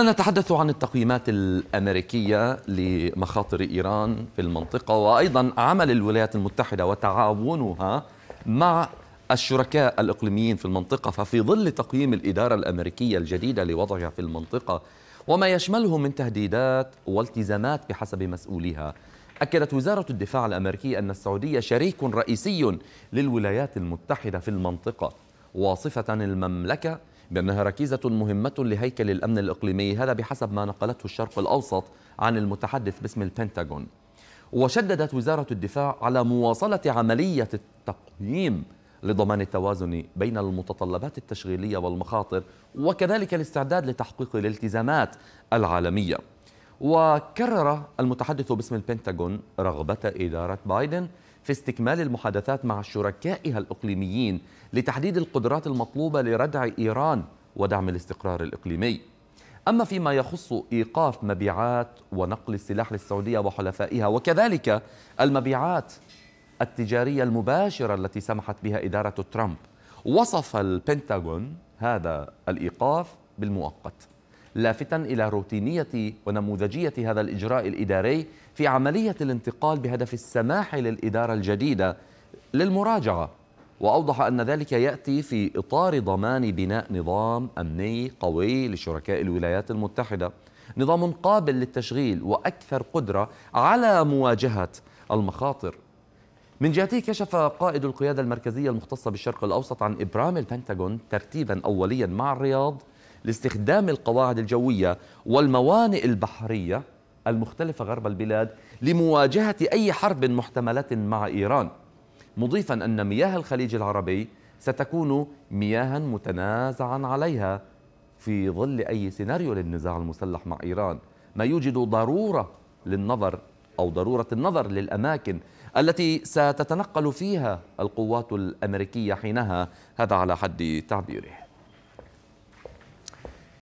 نتحدث عن التقييمات الأمريكية لمخاطر إيران في المنطقة وأيضا عمل الولايات المتحدة وتعاونها مع الشركاء الإقليميين في المنطقة ففي ظل تقييم الإدارة الأمريكية الجديدة لوضعها في المنطقة وما يشمله من تهديدات والتزامات بحسب مسؤوليها أكدت وزارة الدفاع الأمريكية أن السعودية شريك رئيسي للولايات المتحدة في المنطقة واصفة المملكة بأنها ركيزة مهمة لهيكل الأمن الإقليمي هذا بحسب ما نقلته الشرق الأوسط عن المتحدث باسم البنتاغون وشددت وزارة الدفاع على مواصلة عملية التقييم لضمان التوازن بين المتطلبات التشغيلية والمخاطر وكذلك الاستعداد لتحقيق الالتزامات العالمية وكرر المتحدث باسم البنتاغون رغبة إدارة بايدن في استكمال المحادثات مع شركائها الإقليميين لتحديد القدرات المطلوبة لردع إيران ودعم الاستقرار الإقليمي أما فيما يخص إيقاف مبيعات ونقل السلاح للسعودية وحلفائها وكذلك المبيعات التجارية المباشرة التي سمحت بها إدارة ترامب وصف البنتاغون هذا الإيقاف بالمؤقت لافتا إلى روتينية ونموذجية هذا الإجراء الإداري في عملية الانتقال بهدف السماح للإدارة الجديدة للمراجعة وأوضح أن ذلك يأتي في إطار ضمان بناء نظام أمني قوي لشركاء الولايات المتحدة نظام قابل للتشغيل وأكثر قدرة على مواجهة المخاطر من جهته كشف قائد القيادة المركزية المختصة بالشرق الأوسط عن إبرام البنتاغون ترتيبا أوليا مع الرياض لاستخدام القواعد الجوية والموانئ البحرية المختلفة غرب البلاد لمواجهة أي حرب محتملة مع إيران مضيفا أن مياه الخليج العربي ستكون مياها متنازعا عليها في ظل أي سيناريو للنزاع المسلح مع إيران ما يوجد ضرورة للنظر أو ضرورة النظر للأماكن التي ستتنقل فيها القوات الأمريكية حينها هذا على حد تعبيره